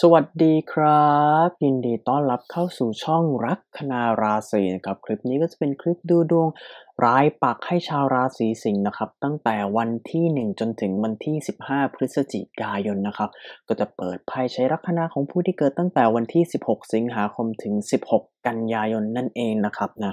สวัสดีครับ ยินดีต้อนรับเข้าสู่ช่องรักคณาราศีนะครับคลิปนี้ก็จะเป็นคลิปดูดวงรายปักให้ชาวราศีสิงห์นะครับ ตั้งแต่วันที่1จนถึงวันที่15พฤศจิกายนนะครับ ก็จะเปิดไพ่ใช้ลัคนาของผู้ที่เกิดตั้งแต่วันที่16สิงหาคมถึง16กันยายนนั่นเองนะครับนะ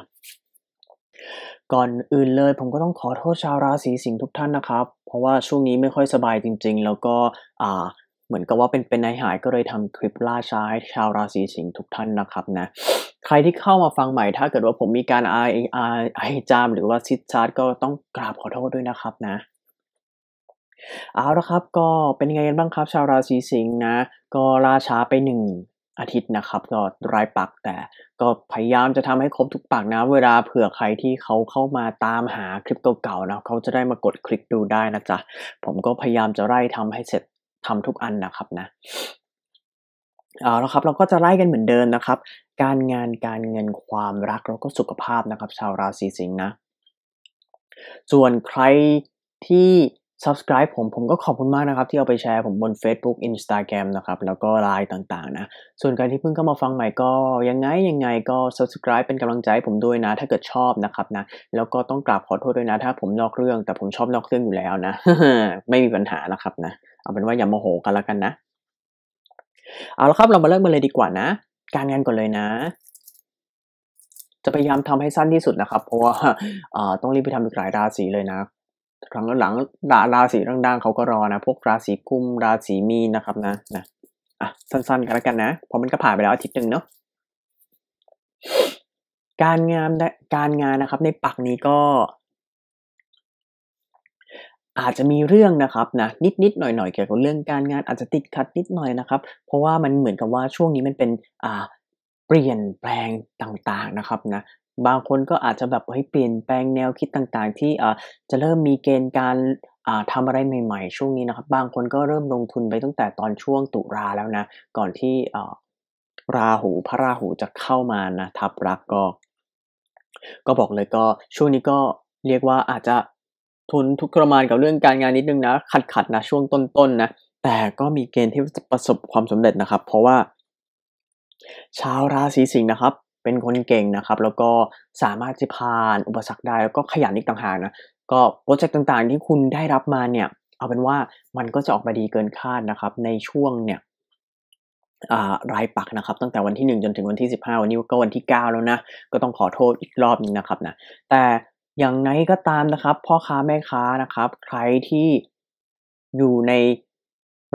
ก่อนอื่นเลยผมก็ต้องขอโทษชาวราศีสิงห์ทุกท่านนะครับ เพราะว่าช่วงนี้ไม่ค่อยสบายจริงๆ แล้วก็อ่าเหมือนกับว่าเป็นเป็นนายหายก็เลยทำคลิปล่าช้าให้ชาวราศีสิงห์ทุกท่านนะครับนะใครที่เข้ามาฟังใหม่ถ้าเกิดว่าผมมีการไอไอไอจามหรือว่าซิดชาร์ตก็ต้องกราบขอโทษด้วยนะครับนะเอาละครับก็เป็นไงกันบ้างครับชาวราศีสิงห์นะ ก็ล่าช้าไปหนึ่งอาทิตย์นะครับก็รายปักแต่ก็พยายามจะทำให้ครบทุกปักนะเวลาเผื่อใครที่เขาเข้ามาตามหาคลิปเก่าๆนะเขาจะได้มากดคลิกดูได้นะจ๊ะผมก็พยายามจะไล่ทำให้เสร็จทำทุกอันนะครับนะ เอาละครับ เราก็จะไล่กันเหมือนเดิมนนะครับ การงานการเงินความรักแล้วก็สุขภาพนะครับ ชาวราศีสิงห์นะ ส่วนใครที่ subscribe ผมผมก็ขอบคุณมากนะครับ ที่เอาไปแชร์ผมบน Facebook Instagram นะครับ แล้วก็ไลน์ต่าง ๆ นะ ส่วนใครที่เพิ่งเข้ามาฟังใหม่ก็ ยังไงยังไงก็ subscribe เป็นกำลังใจผมด้วยนะ ถ้าเกิดชอบนะครับนะ แล้วก็ต้องกราบขอโทษด้วยนะ ถ้าผมนอกเรื่อง แต่ผมชอบนอกเรื่องอยู่แล้วนะไม่มีปัญหานะครับนะเอาเป็นว่าอย่าโมโหกันละกันนะ เอาละครับเรามาเริ่มกันเลยดีกว่านะ การงานก่อนเลยนะ จะพยายามทำให้สั้นที่สุดนะครับเพราะว่าต้องรีบไปทำอีกหลายราศีเลยนะครั้งหลังราศีดังๆเขาก็รอนะพวกราศีกุมราศีมีนนะครับนะนะอ่ะสั้นๆ กันแล้วกันนะเพราะมันก็ผ่านไปแล้วอาทิตย์หนึ่งเนาะ การงานการงานนะครับ ในปักนี้ก็อาจจะมีเรื่องนะครับนะนิดนิดหน่อยหน่อยเกี่ยวกับเรื่องการงานอาจจะติดขัดนิดหน่อยนะครับ เพราะว่ามันเหมือนกับว่าช่วงนี้มันเป็นอ่าเปลี่ยนแปลงต่างๆนะครับนะบางคนก็อาจจะแบบให้เปลี่ยนแปลงแนวคิดต่างๆ ที่อ่าจะเริ่มมีเกณฑ์การทำอะไรใหม่ ๆ ช่วงนี้นะครับ บางคนก็เริ่มลงทุนไปตั้งแต่ตอนช่วงตุลาแล้วนะ ก่อนที่ราหูพระราหูจะเข้ามานะทับรักก็ ก็บอกเลยก็ช่วงนี้ก็เรียกว่าอาจจะทุนทุกข์ทรมานกับเรื่องการงานนิดนึงนะ ขัดขัดนะช่วงต้นๆนนะแต่ก็มีเกณฑ์ที่จะประสบความสำเร็จนะครับ เพราะว่า ชาวราศีสิงห์นะครับ เป็นคนเก่งนะครับ แล้วก็สามารถจะผ่าน อุปสรรคได้แล้วก็ขยันอีกต่างหากนะก็โปรเจกต์ต่างๆที่คุณได้รับมาเนี่ย เอาเป็นว่ามันก็จะออกมาดีเกินคาดนะครับ ในช่วงเนี่ยรายปักนะครับ ตั้งแต่วันที่ 1 จนถึงวันที่15วันนี้ก็วันที่ 9 แล้วนะก็ต้องขอโทษอีกรอบนึงนะครับนะแต่อย่างไรก็ตามนะครับ พ่อค้าแม่ค้านะครับ ใครที่อยู่ใน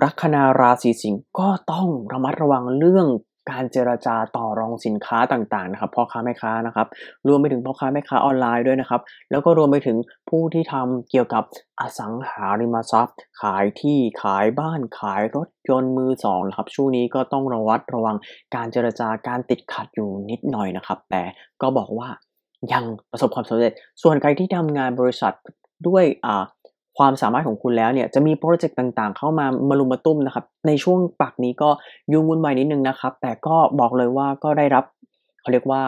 ลัคนาราศีสิงห์ก็ต้องระมัดระวังเรื่องการเจรจาต่อรองสินค้าต่างๆนะครับพ่อค้าแม่ค้านะครับ รวมไปถึงพ่อค้าแม่ค้าออนไลน์ด้วยนะครับ แล้วก็รวมไปถึงผู้ที่ทำเกี่ยวกับอสังหาริมทรัพย์ ขายที่ขายบ้านขายรถยนต์มือสองนะครับช่วงนี้ก็ต้องระวัดระวังการเจรจาการติดขัดอยู่นิดหน่อยนะครับ แต่ก็บอกว่ายังประสบความสำเร็จ ส่วนใครที่ทำงานบริษัทด้วยความสามารถของคุณแล้วเนี่ย จะมีโปรเจกต์ต่าง ๆ เข้ามามาลุมมาตุ้มนะครับ ในช่วงปักนี้ก็ยุ่งวุ่นวายนิดนึงนะครับ แต่ก็บอกเลยว่าก็ได้รับเขาเรียกว่า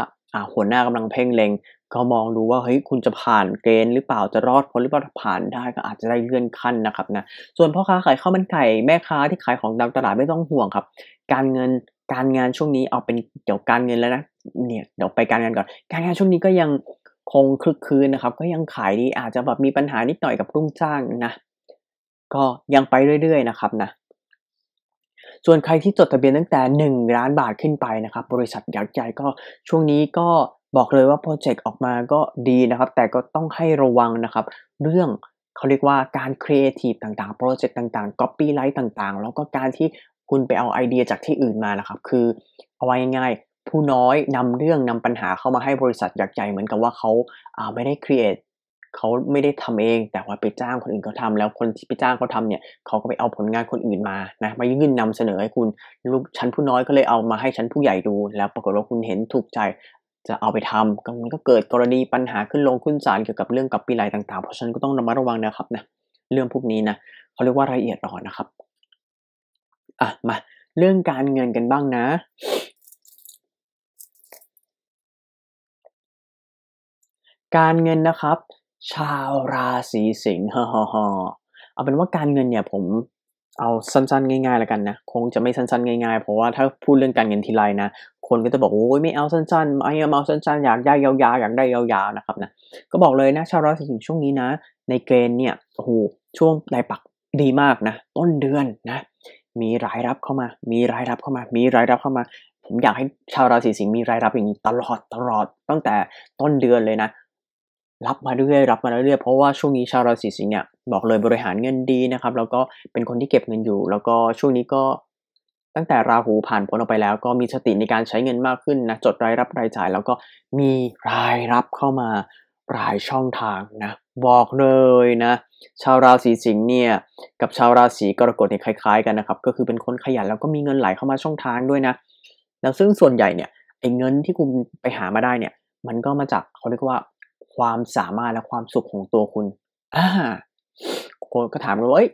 หัวหน้ากำลังเพ่งเล็งก็มองดูว่าเฮ้ยคุณจะผ่านเกณฑ์หรือเปล่าจะรอดพ้นหรือเปล่าผ่านได้ก็อาจจะได้เลื่อนขั้นนะครับนะ ส่วนพ่อค้าขายข้าวมันไก่แม่ค้าที่ขายของตามตลาดไม่ต้องห่วงครับ การเงินการงานช่วงนี้เอาเป็นเกี่ยวการเงินแล้วนะ เนี่ยเดี๋ยวไปการงานก่อน การงานช่วงนี้ก็ยังคงคลึกคืนนะครับ ก็ยังขายดี อาจจะแบบมีปัญหานิดหน่อยกับรุ่งจ้างนะ ก็ยังไปเรื่อยๆนะครับนะ ส่วนใครที่จดทะเบียนตั้งแต่1ล้านบาทขึ้นไปนะครับ บริษัทยักษ์ใหญ่ก็ช่วงนี้ก็บอกเลยว่าโปรเจกต์ออกมาก็ดีนะครับ แต่ก็ต้องให้ระวังนะครับ เรื่องเขาเรียกว่าการครีเอทีฟต่างๆ โปรเจกต์ต่างๆอปปี้ไลท์ต่างๆ แล้วก็การที่คุณไปเอาไอเดียจากที่อื่นมานะครับ คือเอาไว้ง่ายๆ ผู้น้อยนำเรื่องนำปัญหาเข้ามาให้บริษัทยักษ์ใหญ่เหมือนกับว่าเขาไม่ได้ครีเอทเขาไม่ได้ทำเอง แต่ว่าไปจ้างคนอื่นเขาทาแล้วคนที่ ไปจ้างเขาทำเนี่ยเขาก็ไปเอาผลงานคนอื่นมา นะ มายื่นนำเสนอให้คุณ ลูกชั้นผู้น้อยก็เลยเอามาให้ชั้นผู้ใหญ่ดู แล้ว ปรากฏว่าคุณเห็นถูกใจ จะเอาไปทำก็มันก็เกิดกรณีปัญหาขึ้นลงขึ้นศาลเกี่ยวกับเรื่องกับปีไลต่างๆ เพราะฉะนั้นก็ต้องระมัดระวังนะครับนะ เรื่องพวกนี้นะเขาเรียกว่ารายละเอียดอ่อนนะครับอ่ะมาเรื่องการเงินกันบ้างนะ การเงินนะครับ ชาวราศีสิงห์ฮ่าฮเอาเป็นว่าการเงินเนี่ย ผมเอาสั้นๆ ง่ายๆแล้วกันนะคงจะไม่สั้นๆ ง่าย ๆ เพราะว่าถ้าพูดเรื่องการเงิน ทีไรนะ คนก็จะบอกโอ้ยไม่เอาสั้นๆ ไม่เอาาสั้นๆ อยากได้ยาวๆอยากได้ยาวๆนะครับนะก็บอกเลยนะชาวราศีสิงห์ช่วงนี้นะ ในเกณฑ์เนี่ยโอ้โหช่วงไายปักดีมากนะ ต้นเดือนนะมีรายรับเข้ามา มีรายรับเข้ามา มีรายรับเข้ามา ผมอยากให้ชาวราศีสิงห์มีรายรับอย่างนี้ตลอดตลอด ตั้งแต่ต้นเดือนเลยนะ รับมาเรื่อยรับมาเรื่อยเพราะว่าช่วงนี้ชาวราศีสิงห์เนี่ยบอกเลยบริหารเงินดีนะครับ แล้วก็เป็นคนที่เก็บเงินอยู่ แล้วก็ช่วงนี้ก็ตั้งแต่ราหูผ่านพ้นออกไปแล้วก็มีสติในการใช้เงินมากขึ้นนะจดรายรับรายจ่ายแล้วก็มีรายรับเข้ามารายช่องทางนะบอกเลยนะชาวราศีสิงห์เนี่ย กับชาวราศีกรกฎเนี่ยคล้าย ๆกันนะครับ ก็คือเป็นคนขยันแล้วก็มีเงินไหลเข้ามาช่องทางด้วยนะแล้วซึ่งส่วนใหญ่เนี่ยไอ้เงินที่คุณไปหามาได้เนี่ย มันก็มาจากเขาเรียกว่า ความสามารถและความสุขของตัวคุณอ่าคนก็ถามกันว่า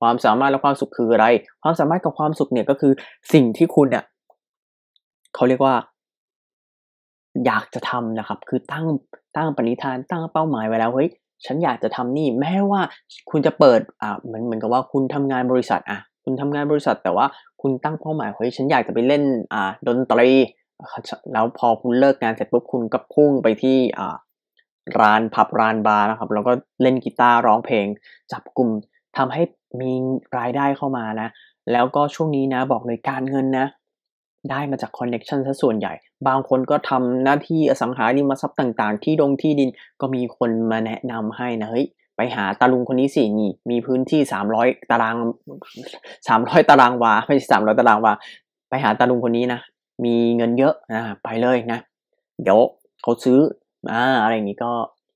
ความสามารถและความสุขคืออะไรความสามารถกับความสุขเนี่ยก็คือสิ่งที่คุณเนี่ย เขาเรียกว่า อยากจะทำนะครับ คือตั้งตั้งปณิธานตั้งเป้าหมายไว้แล้วเฮ้ยฉันอยากจะทำนี่แม้ว่าคุณจะเปิดอ่าเหมือนเหมือนกับว่าคุณทำงานบริษัทอ่ะ คุณทำงานบริษัทแต่ว่าคุณตั้งเป้าหมายเฮ้ยฉันอยากจะไปเล่นอ่าดนตรี แล้วพอคุณเลิกงานเสร็จปุ๊บคุณก็พุ่งไปที่อ่าร้านผับร้านบาร์นะครับแล้วก็เล่นกีตาร์ร้องเพลง จับกลุ่มทำให้มีรายได้เข้ามานะ แล้วก็ช่วงนี้นะ บอกเลย การเงินนะได้มาจากคอนเน็ชันซะส่วนใหญ่ บางคนก็ทำหน้าที่อสังหาริมทรัพย์ต่างๆ ที่ดงที่ดิน ก็มีคนมาแนะนำให้นะเฮ้ยไปหาตาลุงคนนี้สินี่มีพื้นที่ 300 ตาราง300 ตารางวาไม่ใช่300ตารางวา ไปหาตาลุงคนนี้นะ มีเงินเยอะนะไปเลยนะ เดี๋ยว เขาซื้ออ่าอะไรอย่างนี้ก็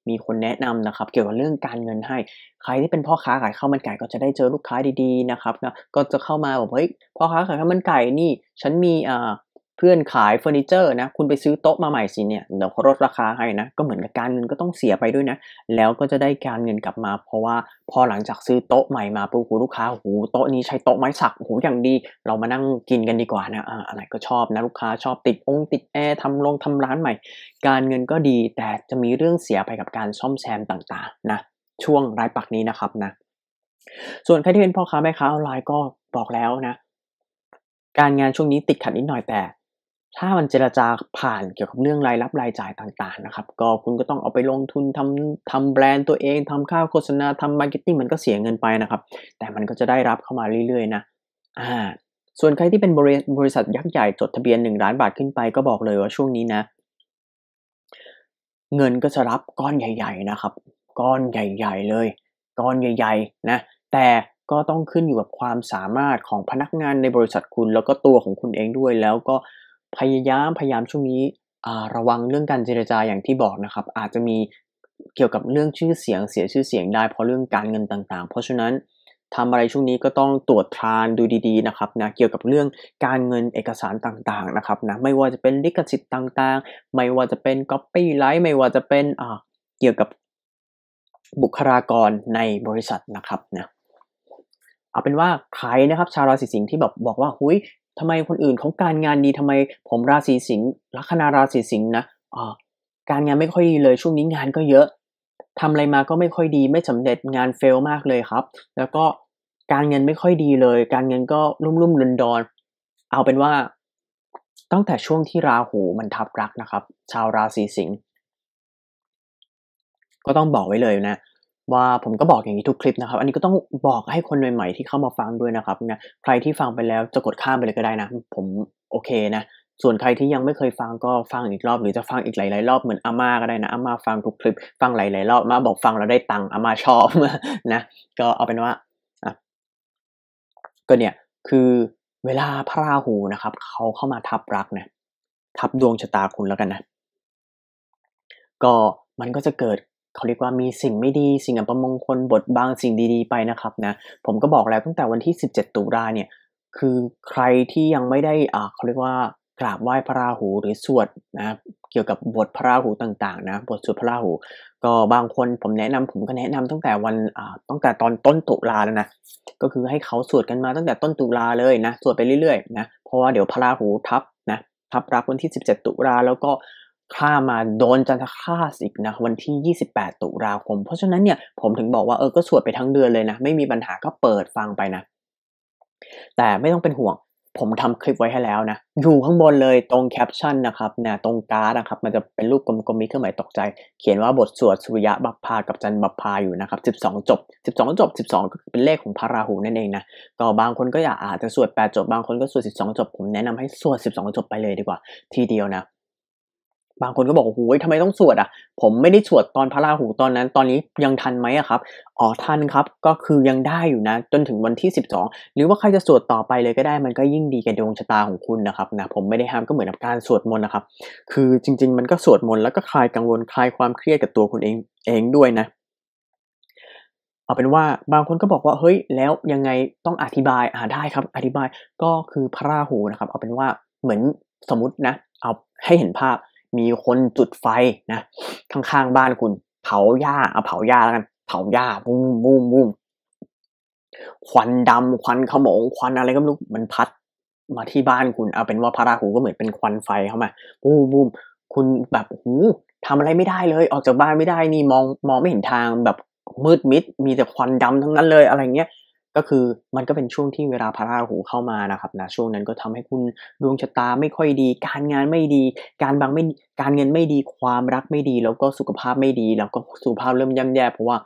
มีคนแนะนำนะครับเกี่ยวกับเรื่องการเงินให้ ใครที่เป็นพ่อค้าขายข้าวมันไก่ก็จะได้เจอลูกค้าดีๆนะครับนะก็จะเข้ามาบอกเฮ้ยพ่อค้าขายข้าวมันไก่นี่ฉันมีอ่าพื่อนขายเฟอร์นิเจอร์นะคุณไปซื้อโต๊ะมาใหม่สิเนี่ย เดี๋ยวเขาลดราคาให้นะ ก็เหมือนกับการเงินก็ต้องเสียไปด้วยนะ แล้วก็จะได้การเงินกลับมา เพราะว่าพอหลังจากซื้อโต๊ะใหม่มาปุ๊บลูกค้าหูโต๊ะนี้ใช้โต๊ะไม้สักหูอย่างดี เรามานั่งกินกันดีกว่านะอะไรก็ชอบนะลูกค้าชอบติดองติดแอร์ทำลงทำร้านใหม่ การเงินก็ดี แต่จะมีเรื่องเสียไปกับการซ่อมแซมต่างๆ นะช่วงรายปักนี้นะครับนะส่วนใครที่เป็นพ่อค้าแม่ค้าออนไลน์ก็บอกแล้วนะ การงานช่วงนี้ติดขัดนิดหน่อยแต่ถ้ามันเจราจาผ่านเกี่ยวกับเรื่องรายรับรายจ่ายต่าง ๆ นะครับ ก็คุณก็ต้องเอาไปลงทุนทำทำแบรนด์ตัวเองทำค่าโฆษณาทำมาร์เก็ตติ้งมันก็เสียเงินไปนะครับ แต่มันก็จะได้รับเข้ามาเรื่อยๆนะ อ่า ส่วนใครที่เป็นบริษัทยักษ์ใหญ่ จดทะเบียน 1 ล้านบาทขึ้นไปก็บอกเลยว่าช่วงนี้นะ เงินก็จะรับก้อนใหญ่ๆนะครับ ก้อนใหญ่ๆเลย ก้อนใหญ่ ๆ นะ แต่ก็ต้องขึ้นอยู่กับความสามารถของพนักงานในบริษัทคุณ แล้วก็ตัวของคุณเองด้วยแล้วก็พยายามพยายามช่วงนี้ระวังเรื่องการเจรจาอย่างที่บอกนะครับ อาจจะมีเกี่ยวกับเรื่องชื่อเสียงเสียชื่อเสียงได้เพราะเรื่องการเงินต่างๆ เพราะฉะนั้นทำอะไรช่วงนี้ก็ต้องตรวจทานดูดี ๆนะครับนะเกี่ยวกับเรื่องการเงินเอกสารต่าง ๆ นะครับนะไม่ว่าจะเป็นลิขสิทธิ์ต่างๆ ไม่ว่าจะเป็นก๊อปปี้ไลท์ไม่ว่าจะเป็นอ่าเกี่ยวกับบุคลากรในบริษัทนะครับนะเอาเป็นว่าใครนะครับ ชาวราศีสิงห์ที่แบบบอกว่าหุยทำไมคนอื่นเขาการงานดีทำไมผมราศีสิงห์ลัคนาราศีสิงห์นะอ่การงานไม่ค่อยดีเลยช่วงนี้งานก็เยอะ ทำอะไรมาก็ไม่ค่อยดีไม่สำเร็จงานเฟลมากเลยครับ แล้วก็การเงินไม่ค่อยดีเลย การเงินก็รุ่มรุ่มดอนดอนเอาเป็นว่าตั้งแต่ช่วงที่ราหูมันทับรักนะครับ ชาวราศีสิงห์ก็ต้องบอกไว้เลยนะว่าผมก็บอกอย่างนี้ทุกคลิปนะครับ อันนี้ก็ต้องบอกให้คนใหม่ๆที่เข้ามาฟังด้วยนะครับนะ ใครที่ฟังไปแล้วจะกดข้ามไปเลยก็ได้นะ ผมโอเคนะ ส่วนใครที่ยังไม่เคยฟังก็ฟังอีกรอบ หรือจะฟังอีกหลายๆรอบเหมือนอาม่าก็ได้นะ อาม่าฟังทุกคลิปฟังหลายๆรอบมาบอกฟังแล้วได้ตังค์อาม่าชอบนะก็เอาเป็นว่าก็เนี่ยคือเวลาพระราหูนะครับเขาเข้ามาทับรักนะทับดวงชะตาคุณแล้วกันนะก็มันก็จะเกิดเขาเรียกว่ามีสิ่งไม่ดีสิ่งอัปมงคลบดบางสิ่งดีๆไปนะครับนะผมก็บอกแล้ว ตั้งแต่วันที่ 17 ตุลาเนี่ย คือใครที่ยังไม่ได้อ่าเขาเรียกว่ากราบไหว้พระราหูหรือสวดนะ เกี่ยวกับบทพระราหูต่างๆ นะบทสวดพระราหู ก็บางคนผมแนะนำผมก็แนะนำตั้งแต่วันอ่าตั้งแต่ตอนต้นตุลาแล้วนะก็คือให้เขาสวดกันมาตั้งแต่ต้นตุลาเลยนะสวดไปเรื่อยๆนะเพราะว่าเดี๋ยวพระราหูทับนะทับรับวันที่17ตุลาแล้วก็ข้ามาโดนจันทคาสอีกนะวันที่ 28 ตุลาคม เพราะฉะนั้นเนี่ยผมถึงบอกว่าเออก็สวดไปทั้งเดือนเลยนะ ไม่มีปัญหาก็เปิดฟังไปนะ แต่ไม่ต้องเป็นห่วง ผมทำคลิปไว้ให้แล้วนะ อยู่ข้างบนเลยตรงแคปชั่นนะครับเนะตรงการ์ดนะครับมันจะเป็นรูปกลมๆมีเครื่องหมายตกใจ เขียนว่าบทสวดสุริยะบัพพากับจันบัพพาอยู่นะครับ 12 จบ 12จบ12ก็เป็นเลขของพระราหูนั่นเองนะก็บางคนก็อยากอาจจะสวด8จบ บางคนก็สวด12จบผมแนะนำให้สวด12 จบไปเลยดีกว่า ทีเดียวนะบางคนก็บอกโอ้ยทำไมต้องสวดอ่ะ ผมไม่ได้สวดตอนพระราหูตอนนั้น ตอนนี้ยังทันไหมครับอ๋อทันครับก็คือยังได้อยู่นะจนถึงวันที่ 12 หรือว่าใครจะสวดต่อไปเลยก็ได้มันก็ยิ่งดีแก่ดวงชะตาของคุณนะครับนะผมไม่ได้ห้ามก็เหมือนกับการสวดมนต์นะครับ คือจริง ๆ มันก็สวดมนต์แล้วก็คลายกังวลคลายความเครียดกับตัวคุณเองเองด้วยนะ เอาเป็นว่าบางคนก็บอกว่าเฮ้ยแล้วยังไงต้องอธิบายอ่าได้ครับ อธิบายก็คือพระราหูนะครับ เอาเป็นว่าเหมือนสมมตินะ เอาให้เห็นภาพมีคนจุดไฟนะข้างๆบ้านคุณเผาหญ้าเอาเผาหญ้าแล้วกัน เผาหญ้าบุ้มบุ้มบุ้มควันดำควันขโมง ควันอะไรก็ไม่รู้มันพัดมาที่บ้านคุณ เอาเป็นว่าพระราหูก็เหมือนเป็นควันไฟเข้ามาบูมบูมคุณแบบหูทำอะไรไม่ได้เลย ออกจากบ้านไม่ได้นี่มอง มองไม่เห็นทางแบบมืดมิดมีแต่ควันดำทั้งนั้นเลยอะไรเงี้ยก็คือมันก็เป็นช่วงที่เวลาพระราหูเข้ามานะครับนะ ช่วงนั้นก็ทำให้คุณ ดวงชะตาไม่ค่อยดี การงานไม่ดี การบางไม่การเงินไม่ดีความรักไม่ดีแล้วก็สุขภาพไม่ดี แล้วก็สุขภาพเริ่มย่ำแย่ เพราะว่า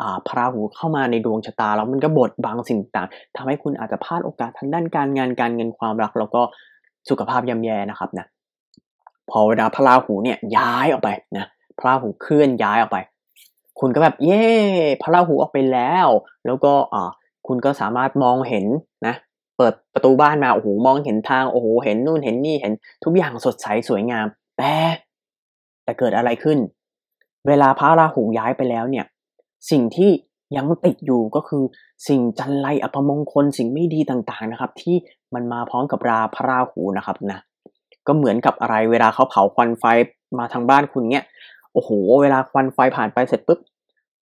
อ่าพระราหูเข้ามาในดวงชะตาแล้วมันก็บดบางสิ่งต่างทำให้คุณอาจจะพลาดโอกาสทางด้านการงานการเงินความรักแล้วก็สุขภาพย่ำแย่นะครับนะ พอเวลาพระราหูเนี่ยย้ายออกไปนะพระราหูเคลื่อนย้ายออกไปคุณก็แบบ เย่พระราหูออกไปแล้ว แล้วก็อ่าคุณก็สามารถมองเห็นนะเปิดประตูบ้านมาโอ้โหมองเห็นทางโอ้โห เห็นนู่นเห็นนี่เห็น ทุกอย่างสดใสสวยงามแต่แต่เกิดอะไรขึ้น เวลาพระราหูย้ายไปแล้วเนี่ย สิ่งที่ยังติดอยู่ก็คือ สิ่งจันไรอัปมงคลสิ่งไม่ดีต่างๆนะครับ ที่มันมาพร้อมกับราพระราหูนะครับนะก็เหมือนกับอะไรเวลาเขาเผาควันไฟมาทางบ้านคุณเนี่ยโอ้โหเวลาควันไฟผ่านไปเสร็จปุ๊บ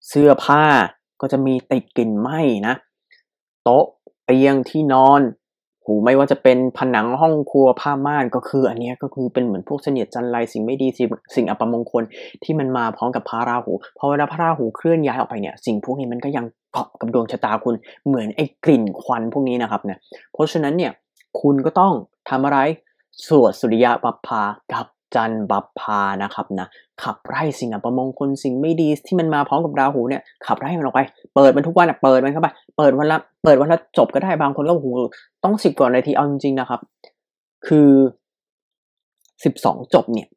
เสื้อผ้าก็จะมีติดกลิ่นไหม้นะต๊ะเตียงที่นอน หูไม่ว่าจะเป็นผนังห้องครัวผ้าม่านก็คืออันนี้ก็คือเป็นเหมือนพวกเสนียดจันไรสิ่งไม่ดี สิ่งอัปมงคล ที่มันมาพร้อมกับพระราหูพอเวลาพระราหูเคลื่อนย้ายออกไปเนี่ยสิ่งพวกนี้มันก็ยังเกาะกับดวงชะตาคุณเหมือนไอ้กลิ่นควันพวกนี้นะครับเนี่ยเพราะฉะนั้นเนี่ยคุณก็ต้องทำอะไรสวดสุริยะปัปพากับจันบัพพานะครับนะ ขับไล่สิ่งอัปมงคลสิ่งไม่ดีที่มันมาพร้อมกับราหูเนี่ยขับไล่มันออกไป เปิดมันทุกวันอ่ะเปิดมันเข้าไปเปิดวันละเปิดวันละจบก็ได้บางคนก็หู ต้องสิบกว่านาทีเอาจริงๆนะครับ คือสิบสองจบเนี่ย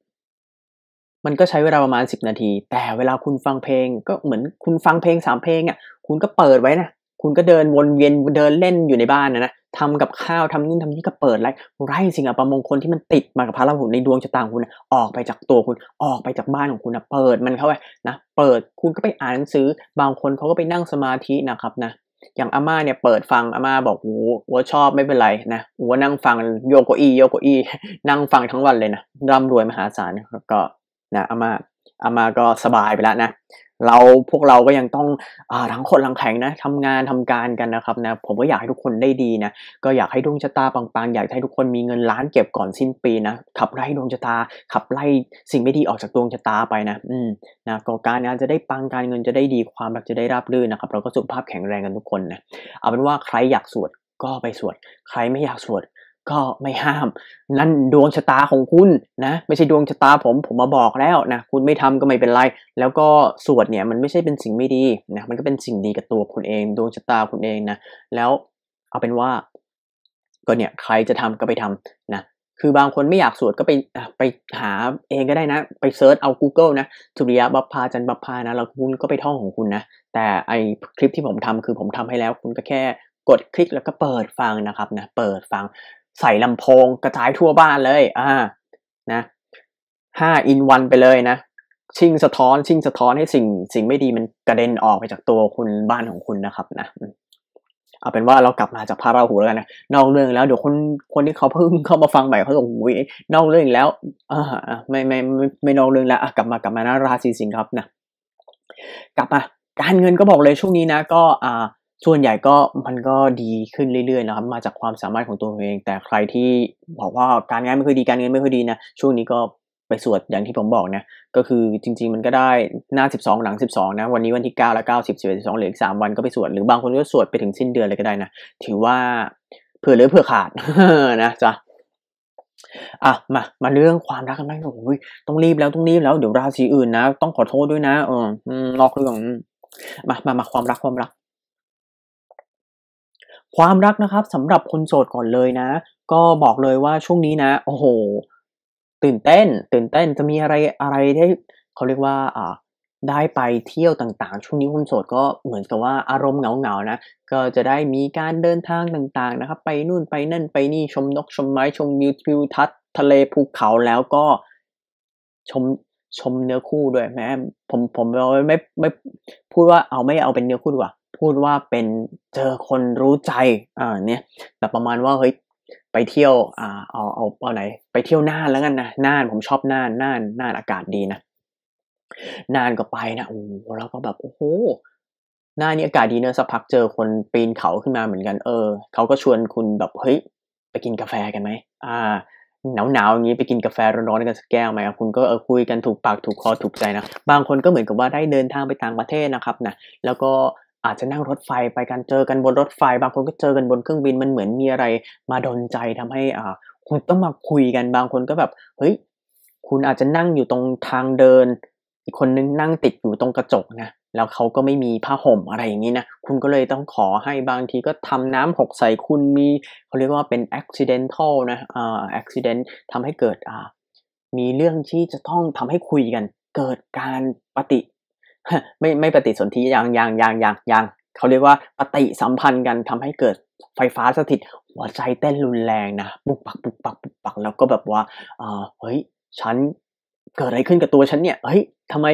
มันก็ใช้เวลาประมาณสิบนาที แต่เวลาคุณฟังเพลง ก็เหมือนคุณฟังเพลงสามเพลงอ่ะคุณก็เปิดไว้นะคุณก็เดินวนเวียนเดินเล่นอยู่ในบ้านนะนะทำกับข้าวทำนู่นทำนี่ก็เปิดไล่ไล่สิ่งอัปมงคลที่มันติดมากับพระราหูในดวงชะตาคุณออกไปจากตัวคุณ ออกไปจากบ้านของคุณนะเปิดมันเข้าไปนะเปิดคุณก็ไปอ่านหนังสือบางคนเขาก็ไปนั่งสมาธินะครับนะอย่างอาม่าเนี่ยเปิดฟังอาม่าบอกโอ้วัวชอบไม่เป็นไรนะหัวนั่งฟังโยโกอีโยโกอีนั่งฟังทั้งวันเลยนะร่ำรวยมหาศาลก็นะอาม่าอาม่าก็สบายไปแล้วนะเราพวกเราก็ยังต้องอทั้งคนรังแข็งนะทำงานทำการกันนะครับนะ ผมก็อยากให้ทุกคนได้ดีนะ ก็อยากให้ดวงชะตาปังๆ อยากให้ทุกคนมีเงินล้านเก็บก่อนสิ้นปีนะ ขับไล่ดวงชะตา ขับไล่สิ่งไม่ดีออกจากดวงชะตาไปนะ อืม นะก็การงานจะได้ปังการเงินจะได้ดี ความรักจะได้ราบรื่นนะครับ เราก็สุขภาพแข็งแรงกันทุกคนนะ เอาเป็นว่าใครอยากสวดก็ไปสวด ใครไม่อยากสวดก็ไม่ห้าม นั่นดวงชะตาของคุณนะ ไม่ใช่ดวงชะตาผม ผมมาบอกแล้วนะคุณไม่ทำก็ไม่เป็นไร แล้วก็สวดเนี่ย มันไม่ใช่เป็นสิ่งไม่ดีนะมันก็เป็นสิ่งดีกับตัวคุณเองดวงชะตาคุณเองนะแล้วเอาเป็นว่าก็เนี่ยใครจะทำก็ไปทำนะคือบางคนไม่อยากสวดก็ไปไปหาเองก็ได้นะ ไปเซิร์ชเอา Google นะสุริยะบัพพาจันบัพพานะแล้วคุณก็ไปท่องของคุณนะแต่ไอคลิปที่ผมทำคือผมทำให้แล้ว คุณก็แค่ กดคลิกแล้วก็เปิดฟังนะครับนะเปิดฟังใส่ลำโพงกระจายทั่วบ้านเลย อ่า นะห้าอินวันไปเลยนะ ชิงสะท้อนชิงสะท้อนให้สิ่ง สิ่งไม่ดีมันกระเด็นออกไปจากตัวคุณบ้านของคุณนะครับนะ เอาเป็นว่าเรากลับมาจากพระราหูแล้วกันนะนอกเรื่องแล้ว เดี๋ยวคนคนที่เขาเพิ่งเข้ามาฟังใหม่เขาบอกอ้ยนอกเรื่องแล้วอ่าไม่ไม่ไม่ไม่นอกเรื่องแล้วกลับมากลับมานะราศีสิงห์ครับนะ กลับมา การเงินก็บอกเลยช่วงนี้นะก็ อ่าส่วนใหญ่ก็มันก็ดีขึ้นเรื่อยๆนะครับมาจากความสามารถของตัวเองแต่ใครที่บอกว่าการงานไม่ค่อยดีการเงินไม่ค่อยดี นะช่วงนี้ก็ไปสวดอย่างที่ผมบอกนะ ก็คือจริง ๆ มันก็ได้หน้า12หลัง12นะวันนี้วันที่9แล้ว9 10 11 12เหลืออีก3วันก็ไปสวดหรือบางคนก็สวดไปถึงสิ้นเดือนเลยก็ได้นะถือว่าเผื่อเลือเผื่อขาดนะจ๊ะอ่ะมามาเรื่องความรักกันบ้างโอ้ยต้องรีบแล้วต้องรีบแล้วเดี๋ยวราศีอื่นนะ ต้องขอโทษด้วยนะเออนอกเรื่องมามามาความรักความรักความรักนะครับสำหรับคนโสดก่อนเลยนะ ก็บอกเลยว่าช่วงนี้นะ โอ้โหตื่นเต้น ตื่นเต้นจะมีอะไรอะไรได้เขาเรียกว่า อ่า ได้ไปเที่ยวต่าง ๆ ช่วงนี้คนโสดก็เหมือนกับว่าอารมณ์เหงาๆนะก็จะได้มีการเดินทางต่าง ๆ นะครับ ไปนู่นไปนั่นไปนี่ชมนกชมไม้ชมวิวทิวทัศน์ทะเลภูเขาแล้วก็ชมชมเนื้อคู่ด้วยแม้ผมผมไม่ไม่พูดว่าเอาไม่เอาเป็นเนื้อคู่ดีกว่าพูดว่าเป็นเจอคนรู้ใจ อ่า เนี่ยแต่ประมาณว่า เฮ้ย ไปเที่ยว อ่าเอาเอาเอาไหน ไปเที่ยวน่านแล้วกันนะน่านผมชอบน่านน่านน่านอากาศดีนะน่านก็ไปนะโอ้แล้วก็แบบโอ้โหน่านนี้อากาศดีเนอะสักพักเจอคนปีนเขาขึ้นมาเหมือนกัน เออเขาก็ชวนคุณแบบเฮ้ยไปกินกาแฟกันไหมอ่าหนาวหนาวอย่างนี้ไปกินกาแฟร้อนๆกันสักแก้วไหมครับคุณก็เออคุยกันถูกปากถูกคอถูกใจนะบางคนก็เหมือนกับว่าได้เดินทางไปต่างประเทศนะครับนะแล้วก็อาจจะนั่งรถไฟไปกันเจอกันบนรถไฟ บางคนก็เจอกันบนเครื่องบินมันเหมือนมีอะไร มาดนใจทำให้อ่าคุณต้องมาคุยกันบางคนก็แบบ เฮ้ยคุณอาจจะนั่งอยู่ตรงทางเดิน อีกคนนึงนั่งติดอยู่ตรงกระจกนะแล้วเขาก็ไม่มีผ้าห่มอะไรอย่างนี้นะคุณก็เลยต้องขอให้บางทีก็ทำน้ำหกใส่คุณมีเขาเรียกว่าเป็นักซิเดนทัลนะอ่าอักซิเดนทำให้เกิดอ่ามีเรื่องที่จะต้องทำให้คุยกัน เกิดการปฏิไม่ไม่ปฏิสนธิยังยังยังยังยังเขาเรียกว่าปฏิสัมพันธ์กันทำให้เกิดไฟฟ้าสถิตหัวใจเต้นรุนแรงนะปุกปักปุกปักปุกปักแล้วก็แบบว่าเออเฮ้ยฉันเกิดอะไรขึ้นกับตัวฉันเนี่ยเฮ้ยทำไม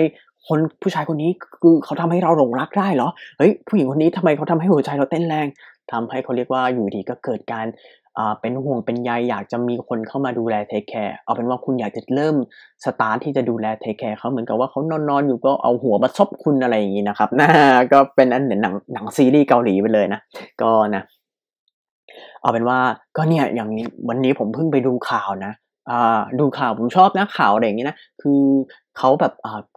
คนผู้ชายคนนี้คือเขาทำให้เราหลงรักได้เหรอเฮ้ย ผู้หญิงคนนี้ทำไมเขาทำให้หัวใจเราเต้นแรง ทำให้เขาเรียกว่าอยู่ดีก็เกิดการเป็นห่วงเป็นใยยอยากจะมีคนเข้ามาดูแลเทคแคร์เอาเป็นว่าคุณอยากจะเริ่มสตาร์ทที่จะดูแลเทคแคร์เขาเหมือนกับว่าเขานอนนอนอยู่ก็เอาหัวมาซบคุณอะไรอย่างนี้นะครับนะก็เป็นอันหนังหนังซีรีส์เกาหลีไปเลยนะก็นะเอาเป็นว่า ก็เนี่ย อย่างนี้วันนี้ผมเพิ่งไปดูข่าวนะอ่าดูข่าวผมชอบนะข่าวอะไรอย่างนี้นะคือเขาแบบ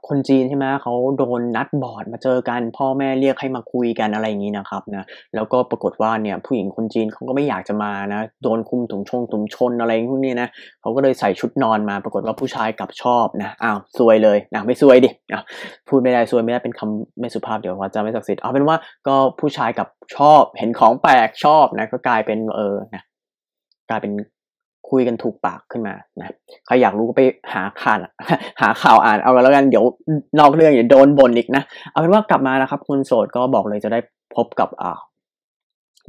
คนจีนใช่ไหมเขาโดนนัดบอร์ด มาเจอกันพ่อแม่เรียกให้มาคุยกันอะไรอย่างนี้นะครับนะ แล้วก็ปรากฏว่าเนี่ย ผู้หญิงคนจีนเขาก็ไม่อยากจะมานะโดนคุมถุงชงถุงชนอะไรพวกนี้นะเขาก็เลยใส่ชุดนอนมา ปรากฏว่าผู้ชายกลับชอบนะอ้าวซวยเลยนะไม่ซวยดิอ่ะพูดไม่ได้ซวยไม่ได้ เป็นคำไม่สุภาพเดี๋ยวว่าจะไม่ศักดิ์สิทธิ์เอาเป็นว่าก็ผู้ชายกับชอบเห็นของแปลกชอบนะ ก็กลายเป็นเออนะกลายเป็นคุยกันถูกปากขึ้นมานะใครอยากรู้ก็ไปหาข่าวหาข่าวอ่านเอาแล้วกันเดี๋ยวนอกเรื่องอย่าโดนบ่นอีกนะเอาเป็นว่ากลับมาแล้วครับคุณโสดก็บอกเลยจะได้พบกับเออ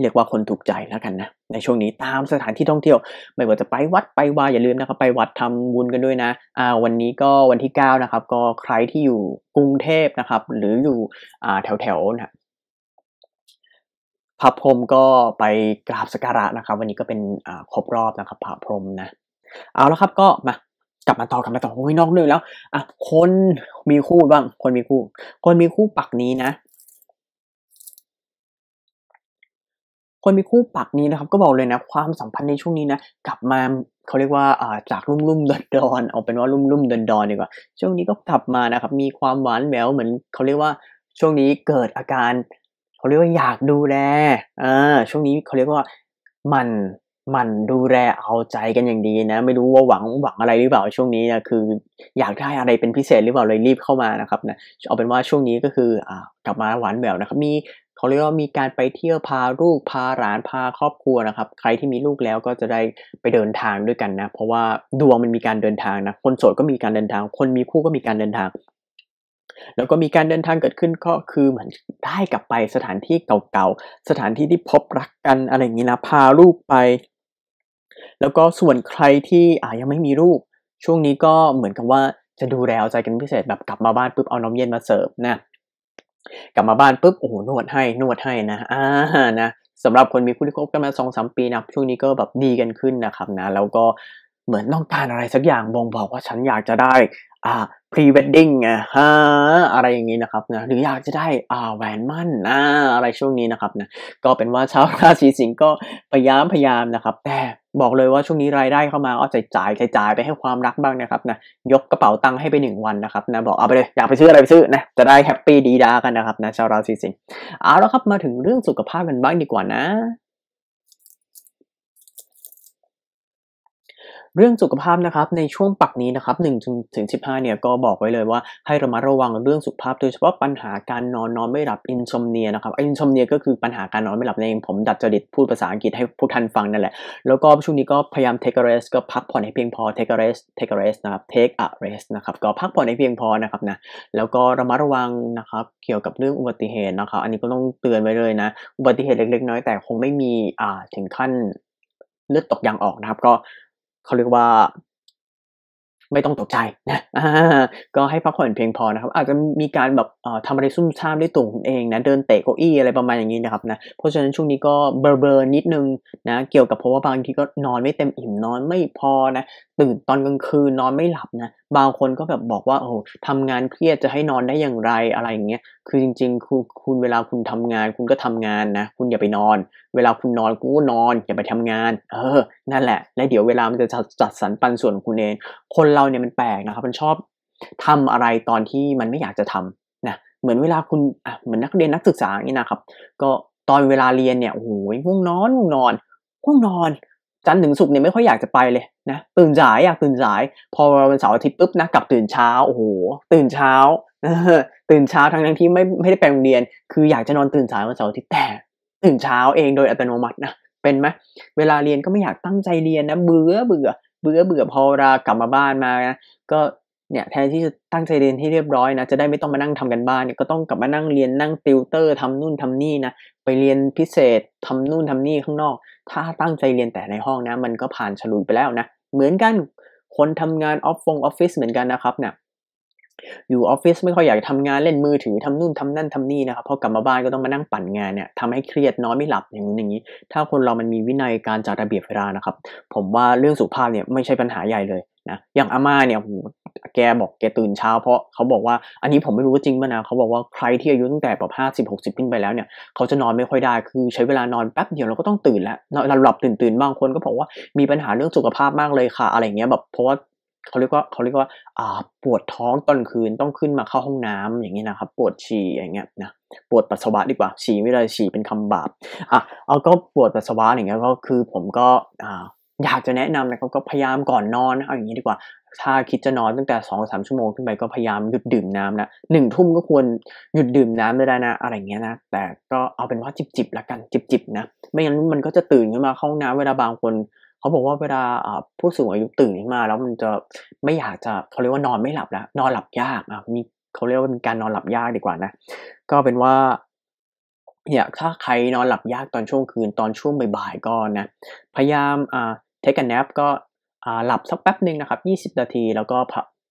เรียกว่าคนถูกใจแล้วกันนะในช่วงนี้ตามสถานที่ท่องเที่ยว ไม่ว่าจะไปวัดไปวาอย่าลืมนะครับไปวัดทำบุญกันด้วยนะอ่า วันนี้ก็วันที่9นะครับ ก็ใครที่อยู่กรุงเทพนะครับ หรืออยู่อ่าแถวแถวนะพระพรมก็ไปกราบสักการะนะครับ วันนี้ก็เป็นครบรอบนะครับพระพรมนะเอาแล้วครับก็มากลับมาต่อกลับมาต่อโอ้ยนอกเรื่องแล้วอ่ะคนมีคู่บ้างคนมีคู่ คนมีคู่ปักนี้นะ คนมีคู่ปักนี้นะครับ ก็บอกเลยนะความสัมพันธ์ในช่วงนี้นะ กลับมาเขาเรียกว่าอ่าจากรุ่มรุ่มดอนดอนเอาเป็นว่ารุ่มรุ่มดอนดอนดีกว่าช่วงนี้ก็กลับมานะครับ มีความหวานแหววเหมือนเขาเรียกว่าช่วงนี้เกิดอาการเขาเรียกว่าอยากดูแลอ่าช่วงนี้เขาเรียกว่ามันมันดูแลเอาใจกันอย่างดีนะ ไม่รู้ว่าหวังหวังอะไรหรือเปล่าช่วงนี้นะคืออยากได้อะไรเป็นพิเศษหรือเปล่าเลยรีบเข้ามานะครับนะเอาเป็นว่าช่วงนี้ก็คืออ่ากลับมาหวานแหววนะครับมีเขาเรียกว่ามีการไปเที่ยวพาลูกพาหลานพาครอบครัวนะครับ ใครที่มีลูกแล้วก็จะได้ไปเดินทางด้วยกันนะ เพราะว่าดวงมันมีการเดินทางนะคนโสดก็มีการเดินทาง คนมีคู่ก็มีการเดินทางแล้วก็มีการเดินทางเกิดขึ้นก็คือเหมือนได้กลับไปสถานที่เก่าๆ สถานที่ที่พบรักกันอะไรอย่างนี้นะพาลูกไป แล้วก็ส่วนใครที่อายังไม่มีลูกช่วงนี้ก็เหมือนกับว่าจะดูแลเอาใจกันพิเศษแบบกลับมาบ้านปุ๊บเอาน้ำเย็นมาเสิร์ฟนะ กลับมาบ้านปุ๊บ โอ้โห นวดให้ นวดให้นะอ่านะสำหรับคนมีคู่ที่คบกันมาสองสามปีนะช่วงนี้ก็แบบดีกันขึ้นนะครับนะแล้วก็เหมือนต้องการอะไรสักอย่างบ่งบอกว่าฉันอยากจะได้อ่าพรีเวดดิ้งไงฮะอะไรอย่างนี้นะครับนะหรืออยากจะได้อ่าแหวนมั่นอ่าอะไรช่วงนี้นะครับนะก็เป็นว่าชาวราศีสิงห์ก็พยายามพยายามนะครับแต่บอกเลยว่าช่วงนี้รายได้เข้ามาเอาใจจ่ายจจ่ายไปให้ความรักบ้างนะครับนะยกกระเป๋าตังค์ให้ไปหนึ่งวันนะครับนะบอกเอาไปเลยอยากไปซื้ออะไรไปซื้อนะจะได้แฮปปี้ดีดากันนะครับนะชาวราศีสิงห์เอาแล้วครับมาถึงเรื่องสุขภาพกันบ้างดีกว่านะเรื่องสุขภาพนะครับในช่วงปักนี้นะครับ1ถึง15เนี่ยก็บอกไว้เลยว่า ให้ระมัดระวังเรื่องสุขภาพโดยเฉพาะปัญหาการนอนนอนไม่หลับอินชมเนียนะครับอินชมเนียก็คือปัญหาการนอนไม่หลับในผมดัดจริตพูดภาษาอังกฤษให้ผู้ทันฟังนั่นแหละแล้วก็ช่วงนี้ก็พยายาม take a rest ก็พักผ่อนให้เพียงพอ take a rest take a rest นะครับ take a rest นะครับก็พักผ่อนให้เพียงพอนะครับนะแล้วก็ระมัดระวังนะครับเกี่ยวกับเรื่องอุบัติเหตุนะครับอันนี้ก็ต้องเตือนไว้เลยนะอุบัติเหตุเล็กๆ น้อยแต่คงไม่มีอ่าถึงขั้นเลือดตกยางออกนะครับ ก็เขาเรียกว่าไม่ต้องตกใจนะก็ให้พักผ่อนเพียงพอนะครับ อาจจะมีการแบบทำอะไรซุ่มซ่ามด้วยตัวคุณเองนะ เดินเตะเก้าอี้อะไรประมาณอย่างนี้นะครับ นะเพราะฉะนั้นช่วงนี้ก็เบบอ์นิดนึงนะ เกี่ยวกับเพราะว่าบางทีก็นอนไม่เต็มอิ่มนอนไม่พอนะตื่นตอนกลางคืนนอนไม่หลับนะบางคนก็แบบบอกว่าโอ้ทำงานเครียดจะให้นอนได้อย่างไรอะไรอย่างเงี้ยคือจริงๆคุณคุณเวลาคุณทำงาน คุณก็ทำงานนะคุณอย่าไปนอน เวลาคุณนอนคุณก็นอน อย่าไปทำงานเออ นั่นแหละ และเดี๋ยวเวลามันจะจัดสรรปันส่วนคุณเอง คนเราเนี่ยมันแปลกนะครับ มันชอบทำอะไรตอนที่มันไม่อยากจะทำนะเหมือนเวลาคุณอ่ะเหมือนนักเรียนนักศึกษาอย่างนี้นะครับ ก็ตอนเวลาเรียนเนี่ยโอ้โหง่วงนอนง่วงนอนง่วงนอนจันถึงศุกร์เนี่ยไม่ค่อยอยากจะไปเลยนะตื่นสายอยากตื่นสาย พอเป็นเสาร์อาทิตย์ปุ๊บนะกลับตื่นเช้าโอ้โหตื่นเช้า ตื่นเช้าทั้งทั้งที่ไม่ไม่ได้ไปโรงเรียนคืออยากจะนอนตื่นสายวันเสาร์อาทิตย์แต่ ตื่นเช้าเองโดยอัตโนมัตินะเป็นไหมเวลาเรียนก็ไม่อยากตั้งใจเรียนนะเบื่อเบื่อเบื่อเบื่อพอเรากลับมาบ้านมานะก็เนี่ยแทนที่จะตั้งใจเรียนที่เรียบร้อยนะ จะได้ไม่ต้องมานั่งทำกันบ้านเนี่ยก็ต้องกลับมานั่งเรียนนั่งติวเตอร์ ทำนู่นทำนี่นะ ไปเรียนพิเศษทำนู่นทำนี่ข้างนอก ถ้าตั้งใจเรียนแต่ในห้องนะมันก็ผ่านฉลุยไปแล้วนะเหมือนกันคนทำงานออฟฟงออฟฟิศเหมือนกันนะครับเนะี่ยอยู่ออฟฟิศไม่ค่อยอยากทำงานเล่นมือถือทำนู่นทำนั่นทำนี่นะครับพอกลับมาบ้านก็ต้องมานั่งปั่นงานเนี่ยทำให้เครียดนอนไม่หลับอย่างนู้นอย่างนี้ ถ้าคนเรามันมีวินัยการจัดระเบียบเวลานะครับ ผมว่าเรื่องสุขภาพเนี่ยไม่ใช่ปัญหาใหญ่เลยนะอย่างอาม่าเนี่ยแกบอกแกตื่นเช้าเพราะเขาบอกว่า อันนี้ผมไม่รู้ว่าจริงป่ะนะเขาบอกว่าใครที่อายุตั้งแต่แบบห้าสิบหกสิบขึ้นไปแล้วเนี่ย เขาจะนอนไม่ค่อยได้ คือใช้เวลานอนแป๊บเดียวเราก็ต้องตื่นแล้วเราหลับตื่นตื่นบางคนก็บอกว่า มีปัญหาเรื่องสุขภาพมากเลยค่ะ อะไรเงี้ยแบบ เพราะว่าเขาเรียกว่าเขาเรียกว่าอ่า ปวดท้องตอนคืนต้องขึ้นมาเข้าห้องน้ำอย่างนี้นะครับ ปวดฉี่อย่างเงี้ยนะ ปวดปัสสาวะดีกว่า ฉี่ไม่ได้ ฉี่เป็นคำบาป อ่ะเอาก็ปวดปัสสาวะอย่างเงี้ย ก็คือผมก็อ่าอยากจะแนะนำนะครับก็พยายามก่อนนอนเอาอย่างนี้ดีกว่าถ้าคิดจะนอน ตั้งแต่สองสามชั่วโมงขึ้นไปก็พยายามหยุดดื่มน้ำนะหนึ่งทุ่มก็ควรหยุดดื่มน้ำได้นะอะไรเงี้ยนะแต่ก็เอาเป็นว่าจิบๆละกันจิบๆนะไม่งั้นมันก็จะตื่นขึ้นมาเข้าน้ำเวลาบางคนเขาบอกว่าเวลาผู้สูงอายุตื่นขึ้นมาแล้วมันจะไม่อยากจะเขาเรียกว่านอนไม่หลับแล้วนอนหลับยากอ่ะมีเขาเรียกว่าเป็นการนอนหลับยากดีกว่านะก็เป็นว่าเนี่ยถ้าใครนอนหลับยากตอนช่วงคืนตอนช่วงบ่ายๆ ก็นะพยายามอ่าทคกันแนปก็หลับสักแป๊บหนึ่งนะครับ20 นาที แล้วก็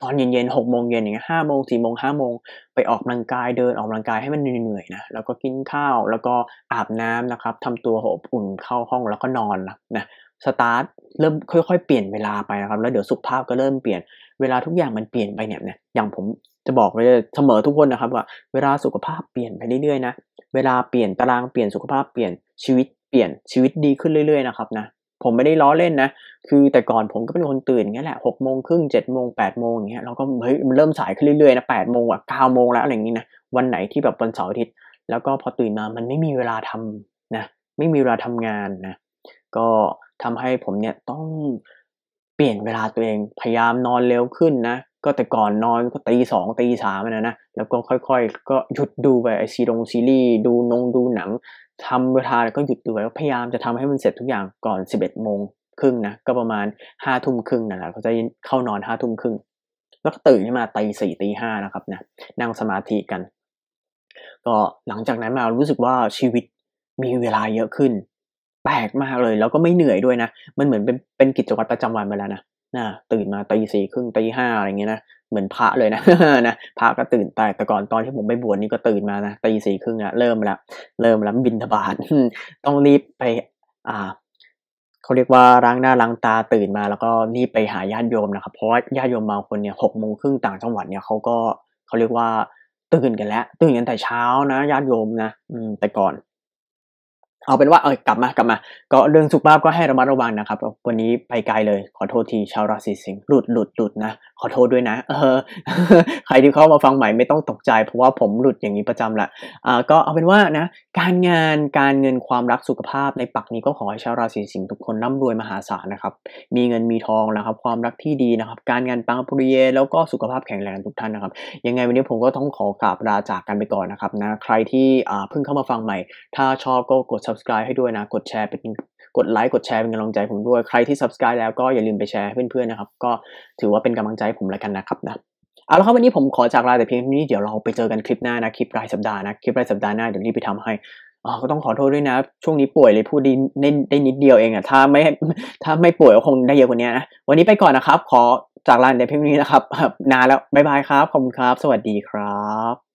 ตอนเย็นๆ6โมงเย็นอย่างเงี้ยห้าโมงสี่โมงห้าโมง ไปออกกำลังกายเดินออกกำลังกายให้มันเหนื่อยๆนะ แล้วก็กินข้าวแล้วก็อาบน้ำนะครับทำตัวอบ อุ่นเข้าห้องแล้วก็นอนนะ สตาร์ทเริ่มค่อยๆ เปลี่ยนเวลาไปนะครับแล้วเดี๋ยวสุขภาพก็เริ่มเปลี่ยน เวลาทุกอย่างมันเปลี่ยนไปเนี่ยนะอย่างผมจะบอกไว้เสมอทุกคนนะครับ ว่าเวลาสุขภาพเปลี่ยนไปเรื่อยๆนะเวลาเปลี่ยนตารางเปลี่ยนสุขภาพเปลี่ยนชีวิตเปลี่ยนชีวิตดีขึ้นเรื่อยๆนะครับนะผมไม่ได้ล้อเล่นนะ คือแต่ก่อนผมก็เป็นคนตื่นงี้แหละหกโมงครึ่งเจ็ดโมงแปดโมงอย่างเงี้ยเราก็เฮ้ยมันเริ่มสายขึ้นเรื่อยๆนะแปดโมงอ่ะเก้าโมงแล้วอะไรอย่างงี้นะ วันไหนที่แบบวันเสาร์อาทิตย์ แล้วก็พอตื่นมามันไม่มีเวลาทำนะ ไม่มีเวลาทำงานนะ ก็ทำให้ผมเนี่ยต้องเปลี่ยนเวลาตัวเอง พยายามนอนเร็วขึ้นนะ ก็แต่ก่อนนอนก็ตีสองตีสามนะนะ แล้วก็ค่อยๆก็หยุดดูไปไอซีรงซีรีส์ดูนงดูหนังทำเวลาแล้วก็หยุดด้วพยายามจะทำให้มันเสร็จทุกอย่างก่อน 11โมงครึ่งนะก็ประมาณ5้าทุ่มครึ่งนั่นแหละเขาจะเข้านอน5้าทุ่มครึ่งแล้วก็ตื่นขึ้นมาตีสี่ตีห้านะครับนะนั่งสมาธิกัน ก็หลังจากนั้นมารู้สึกว่าชีวิตมีเวลาเยอะขึ้น แปลกมากเลย แล้วก็ไม่เหนื่อยด้วยนะ มันเหมือนเป็นเป็นกิจวัตรประจำวันไปแล้วนะนะตื่นมาตีสี่ครึ่งตีห้าอะไรเงี้ยนะเหมือนพระเลยนะนะพระก็ตื่นแต่แต่ก่อนตอนที่ผมไปบวชนี่ก็ตื่นมานะตีสี่ครึ่งอะเริ่มแล้วเริ่มแล้วบินทบาทต้องรีบไป อ่าเขาเรียกว่าล้างหน้าล้างตาตื่นมา แล้วก็รีบไปหาญาติโยมนะครับเพราะว่าญาติโยมบางคนเนี่ยหกโมงครึ่งต่างจังหวัดเนี่ยเขาก็เขาเรียกว่าตื่นกันแล้วตื่นกันแต่เช้านะญาติโยมนะอืมแต่ก่อนเอาเป็นว่าเออกลับมากลับมา ก็เรื่องสุขภาพก็ให้ระมัดระวังนะครับ วันนี้ไปไกลเลยขอโทษทีชาวราศีสิงห์หลุดหลุดหลุดนะขอโทษด้วยนะ เออ ใครที่เข้ามาฟังใหม่ไม่ต้องตกใจ เพราะว่าผมหลุดอย่างนี้ประจำละอ่า ก็เอาเป็นว่านะ การงาน การเงินความรักสุขภาพในปักนี้ก็ขอให้ชาวราศีสิงห์ทุกคนร่ำรวยมหาศาลนะครับ มีเงินมีทองนะครับ ความรักที่ดีนะครับ การงานปังปรีเย แล้วก็สุขภาพแข็งแรงทุกท่านนะครับ ยังไงวันนี้ผมก็ต้องขอกราบลาจากกันไปก่อนนะครับนะ ใครที่ อ่า เพิ่งเข้ามาฟังใหม่ ถ้าชอบก็กด subscribe ให้ด้วยนะ กดแชร์เป็นกดไลค์กดแชร์เป็นกำลังใจผมด้วยใครที่ subscribe แล้วก็อย่าลืมไปแชร์เพื่อนๆนะครับก็ถือว่าเป็นกำลังใจผมแล้วกันนะครับนะเอาละครับวันนี้ผมขอจากลาแต่เพียงเท่านี้เดี๋ยวเราไปเจอกันคลิปหน้านะคลิปรายสัปดาห์นะคลิปรายสัปดาห์หน้าเดี๋ยวรีบไปทำให้อ๋อก็ต้องขอโทษด้วยนะช่วงนี้ป่วยเลยพูดได้ได้นิดเดียวเองอะถ้าไม่ถ้าไม่ป่วยก็คงได้เยอะกว่านี้นะวันนี้ไปก่อนนะครับขอจากลาแต่เพียงเท่านี้นะครับนานแล้วบ๊ายบายครับขอบคุณครับ สวัสดีครับ